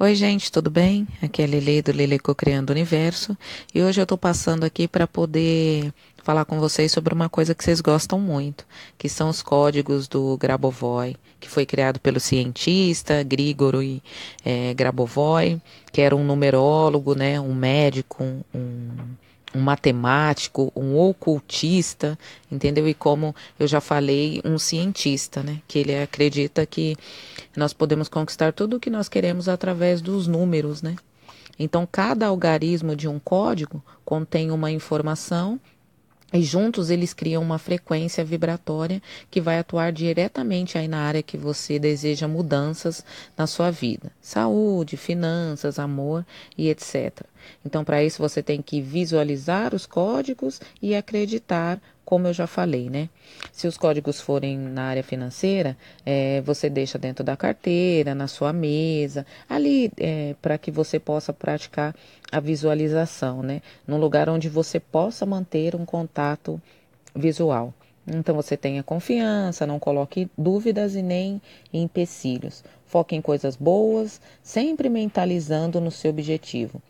Oi, gente, tudo bem? Aqui é a Lili do Lili Criando Universo e hoje eu estou passando aqui para poder falar com vocês sobre uma coisa que vocês gostam muito, que são os códigos do Grabovoi, que foi criado pelo cientista Grigori é, eh, Grabovoi, que era um numerólogo, né, um médico, um, um matemático, um ocultista, entendeu? E como eu já falei, um cientista, né? Que ele acredita que nós podemos conquistar tudo o que nós queremos através dos números, né? Então, cada algarismo de um código contém uma informação e juntos eles criam uma frequência vibratória que vai atuar diretamente aí na área que você deseja mudanças na sua vida: saúde, finanças, amor e etc. Então, para isso, você tem que visualizar os códigos e acreditar como eu já falei, né? Se os códigos forem na área financeira, é, você deixa dentro da carteira, na sua mesa, ali é, para que você possa praticar a visualização, né? Num lugar onde você possa manter um contato visual. Então você tenha confiança, não coloque dúvidas e nem empecilhos. Foque em coisas boas, sempre mentalizando no seu objetivo.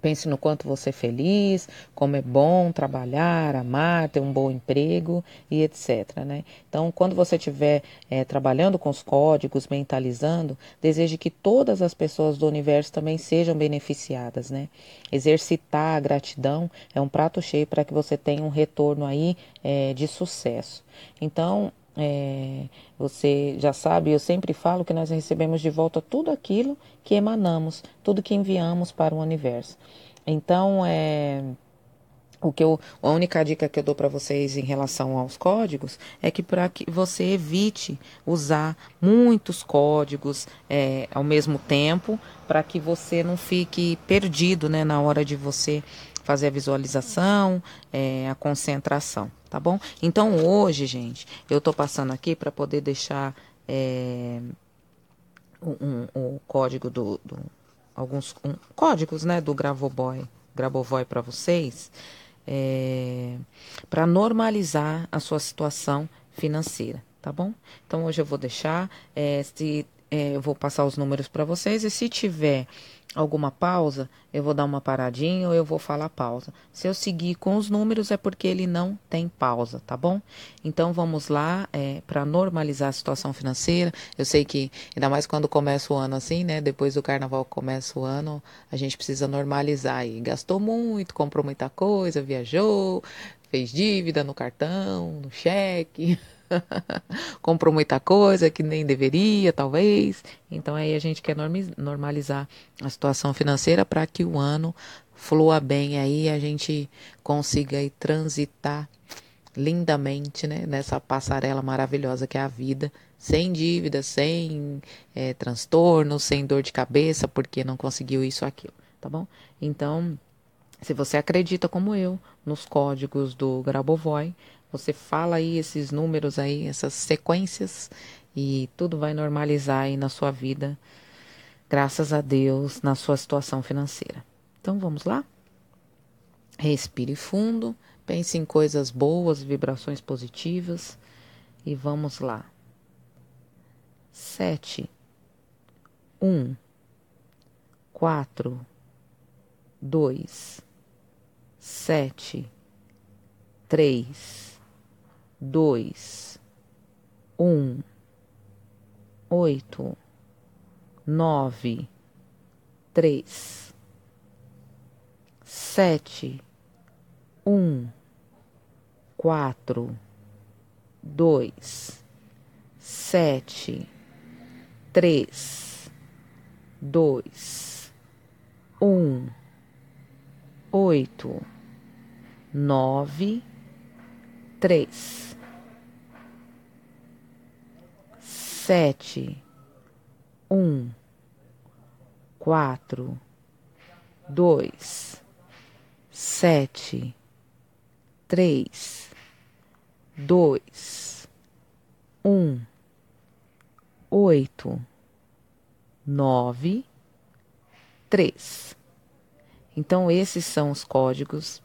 Pense no quanto você é feliz, como é bom trabalhar, amar, ter um bom emprego e etc. Né? Então, quando você estiver é, trabalhando com os códigos, mentalizando, deseje que todas as pessoas do universo também sejam beneficiadas. Né? Exercitar a gratidão é um prato cheio para que você tenha um retorno aí é, de sucesso. Então, é, você já sabe, eu sempre falo que nós recebemos de volta tudo aquilo que emanamos, tudo que enviamos para o universo. Então, é, o que eu, a única dica que eu dou para vocês em relação aos códigos é que para que você evite usar muitos códigos é, ao mesmo tempo, para que você não fique perdido né, na hora de você fazer a visualização, é, a concentração tá bom? Então hoje, gente, eu tô passando aqui para poder deixar é, um, um, código do, do alguns um, códigos, né, do Gravoboy, Grabovoi para vocês, é, para normalizar a sua situação financeira, tá bom? Então hoje eu vou deixar é, se é, eu vou passar os números para vocês e se tiver alguma pausa, eu vou dar uma paradinha ou eu vou falar pausa. Se eu seguir com os números é porque ele não tem pausa, tá bom? Então vamos lá é, para normalizar a situação financeira. Eu sei que ainda mais quando começa o ano assim, né? Depois do carnaval começa o ano, a gente precisa normalizar e gastou muito, comprou muita coisa, viajou, fez dívida no cartão, no cheque. Comprou muita coisa que nem deveria, talvez. Então aí a gente quer normalizar a situação financeira para que o ano flua bem aí, a gente consiga aí transitar lindamente né, nessa passarela maravilhosa que é a vida, sem dívida, sem é, transtorno, sem dor de cabeça, porque não conseguiu isso aquilo, tá bom? Então, se você acredita como eu nos códigos do Grabovoi, você fala aí esses números aí, essas sequências e tudo vai normalizar aí na sua vida, graças a Deus, na sua situação financeira. Então vamos lá? Respire fundo, pense em coisas boas, vibrações positivas e vamos lá. Sete, um, quatro, dois, sete, três dois, um, oito, nove, três, sete, um, quatro, dois, sete, três, dois, um, oito, nove, três sete, um, quatro, dois, sete, três, dois, um, oito, nove, três. Então, esses são os códigos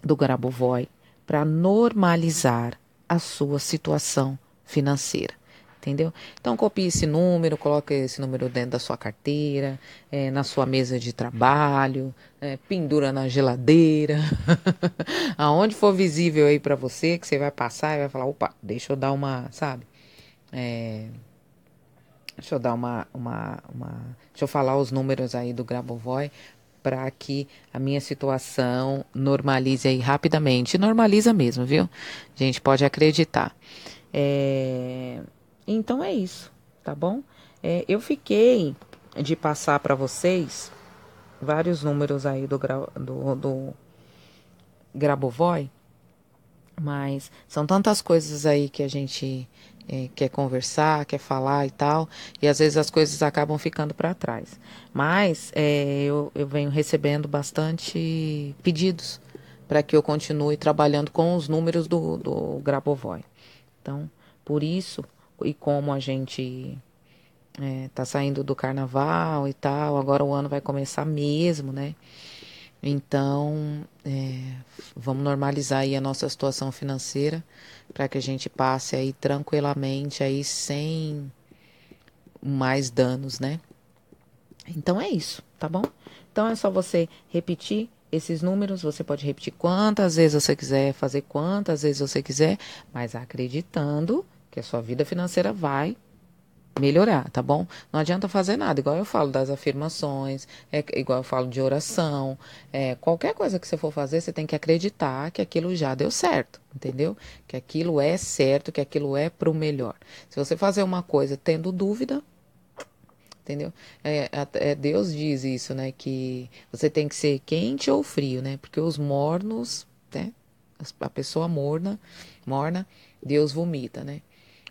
do Grabovoi para normalizar a sua situação financeira entendeu? Então copie esse número, coloque esse número dentro da sua carteira, é, na sua mesa de trabalho, é, pendura na geladeira, aonde for visível aí para você, que você vai passar e vai falar, opa, deixa eu dar uma, sabe? É, deixa eu dar uma, uma, uma, deixa eu falar os números aí do Grabovoi para que a minha situação normalize aí rapidamente. Normaliza mesmo, viu? A gente pode acreditar. É... Então é isso, tá bom? É, eu fiquei de passar para vocês vários números aí do, gra, do, do Grabovoi, mas são tantas coisas aí que a gente é, quer conversar, quer falar e tal, e às vezes as coisas acabam ficando para trás. Mas é, eu, eu venho recebendo bastante pedidos para que eu continue trabalhando com os números do, do Grabovoi. Então, por isso, e como a gente é, tá saindo do carnaval e tal, agora o ano vai começar mesmo, né? Então, é, vamos normalizar aí a nossa situação financeira para que a gente passe aí tranquilamente aí sem mais danos, né? Então é isso, tá bom? Então é só você repetir esses números, você pode repetir quantas vezes você quiser, fazer quantas vezes você quiser, mas acreditando que a sua vida financeira vai melhorar, tá bom? Não adianta fazer nada, igual eu falo das afirmações, é, igual eu falo de oração, é, qualquer coisa que você for fazer, você tem que acreditar que aquilo já deu certo, entendeu? Que aquilo é certo, que aquilo é pro melhor. Se você fazer uma coisa tendo dúvida, entendeu? É, é, Deus diz isso, né? Que você tem que ser quente ou frio, né? Porque os mornos, né? A pessoa morna, morna, Deus vomita, né?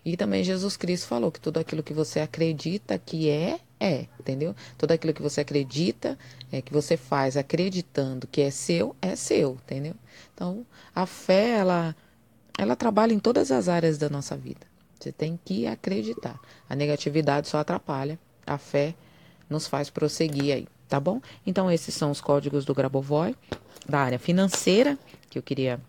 E também Jesus Cristo falou que tudo aquilo que você acredita que é, é, entendeu? Tudo aquilo que você acredita, é, que você faz acreditando que é seu, é seu, entendeu? Então, a fé, ela, ela trabalha em todas as áreas da nossa vida. Você tem que acreditar. A negatividade só atrapalha, a fé nos faz prosseguir aí, tá bom? Então, esses são os códigos do Grabovoi, da área financeira, que eu queria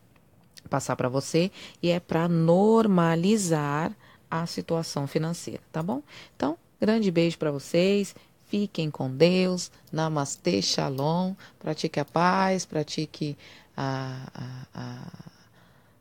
passar para você e é para normalizar a situação financeira, tá bom? Então, grande beijo para vocês. Fiquem com Deus. Namastê, Shalom. Pratique a paz, pratique a, a, a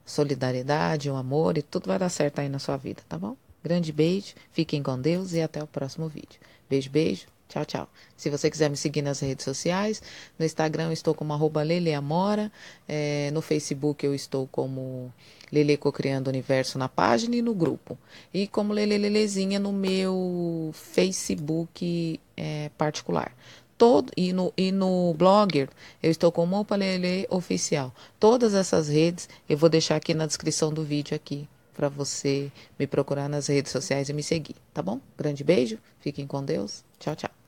solidariedade, o amor e tudo vai dar certo aí na sua vida, tá bom? Grande beijo, fiquem com Deus e até o próximo vídeo. Beijo, beijo. Tchau, tchau. Se você quiser me seguir nas redes sociais, no Instagram eu estou como arroba Leleamora, é, no Facebook eu estou como Lele Cocriando Universo na página e no grupo. E como Lele Lelezinha no meu Facebook é, particular. Todo, e, no, e no Blogger eu estou como Opa Lele Oficial. Todas essas redes eu vou deixar aqui na descrição do vídeo aqui para você me procurar nas redes sociais e me seguir, tá bom? Grande beijo, fiquem com Deus, tchau, tchau.